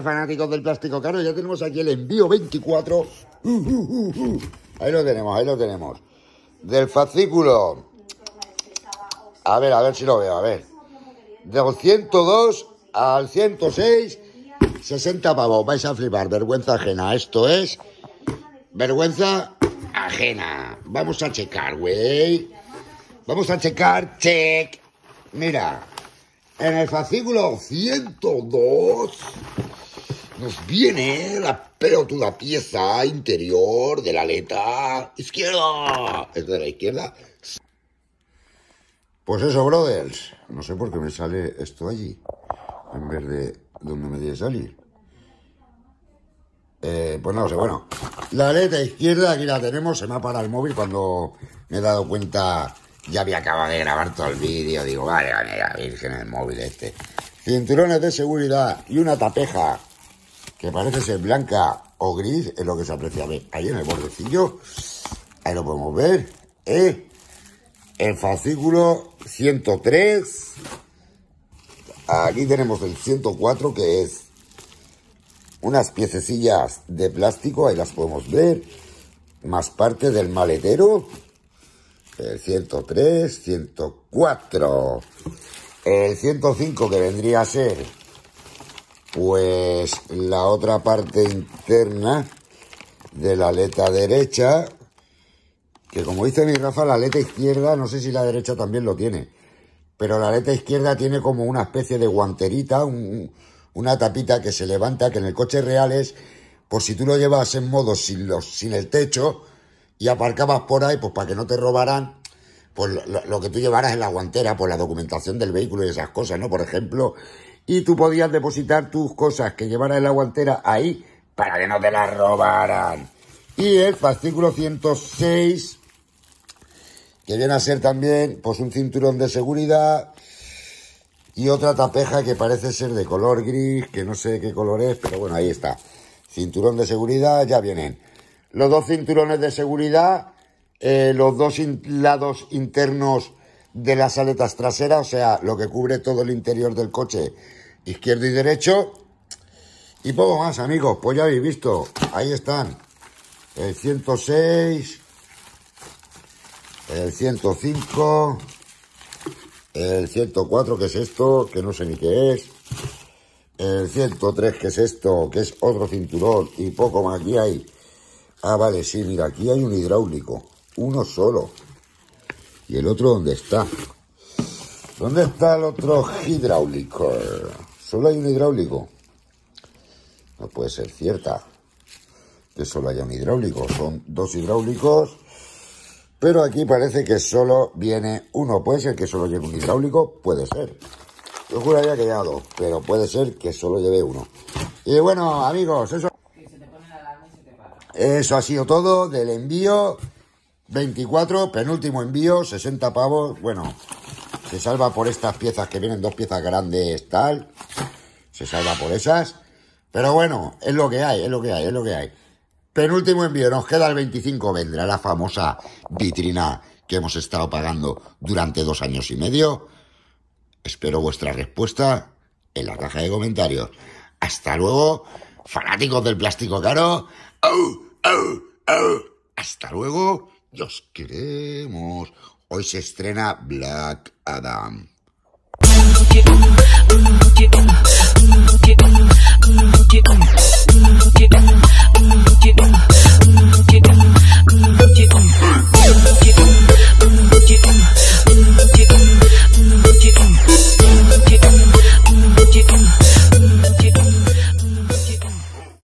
fanáticos del plástico caro. Ya tenemos aquí el envío 24. Uh, uh, uh, ahí lo tenemos, ahí lo tenemos. Del fascículo. A ver, a ver si lo veo, a ver. Del 102 al 106, 60 pavos. Vais a flipar, vergüenza ajena. Esto es vergüenza ajena. Vamos a checar, güey. Vamos a checar, check. Mira, en el fascículo 102 nos viene la pelotuda pieza interior de la aleta izquierda. Es de la izquierda. Pues eso, brothers. No sé por qué me sale esto allí, en vez de donde me debe salir. Eh, pues no sé, bueno. La aleta izquierda aquí la tenemos. Se me ha parado el móvil cuando me he dado cuenta. Ya había acabado de grabar todo el vídeo. Digo, vale, vale, si virgen el móvil este. Cinturones de seguridad y una tapeja que parece ser blanca o gris, es lo que se aprecia. ver, ahí en el bordecillo, ahí lo podemos ver, El ¿eh? fascículo 103, aquí tenemos el 104, que es unas piececillas de plástico, ahí las podemos ver, más parte del maletero, el 103, 104, el 105 que vendría a ser pues la otra parte interna de la aleta derecha, que como dice mi Rafa, la aleta izquierda, no sé si la derecha también lo tiene, pero la aleta izquierda tiene como una especie de guanterita, una tapita que se levanta, que en el coche real es, por si tú lo llevas en modo sin, los, sin el techo y aparcabas por ahí, pues para que no te robaran, pues lo, lo que tú llevaras en la guantera, pues la documentación del vehículo y esas cosas, ¿no? Por ejemplo, y tú podías depositar tus cosas que llevara en la guantera ahí para que no te las robaran. Y el fascículo 106, que viene a ser también pues un cinturón de seguridad y otra tapeja que parece ser de color gris, que no sé qué color es, pero bueno, ahí está. Cinturón de seguridad, ya vienen. Los dos cinturones de seguridad, eh, los dos lados internos de las aletas traseras, o sea, lo que cubre todo el interior del coche, izquierdo y derecho. Y poco más, amigos, pues ya habéis visto, ahí están, el 106, el 105, el 104, que es esto, que no sé ni qué es, el 103, que es esto, que es otro cinturón, y poco más, aquí hay, ah, vale, sí, mira, aquí hay un hidráulico, uno solo, ¿Y el otro dónde está? ¿Dónde está el otro hidráulico? Solo hay un hidráulico. No puede ser cierta que solo haya un hidráulico. Son dos hidráulicos, pero aquí parece que solo viene uno. Puede ser que solo lleve un hidráulico, puede ser. Yo juraría que lleva dos, pero puede ser que solo lleve uno. Y bueno, amigos, eso... Eso ha sido todo del envío 24, penúltimo envío, 60 pavos. Bueno, se salva por estas piezas que vienen, dos piezas grandes, tal. Se salva por esas. Pero bueno, es lo que hay, es lo que hay, es lo que hay. Penúltimo envío, nos queda el 25, vendrá la famosa vitrina que hemos estado pagando durante dos años y medio. Espero vuestra respuesta en la caja de comentarios. Hasta luego, fanáticos del plástico caro. Hasta luego. Los queremos. Hoy se estrena Black Adam.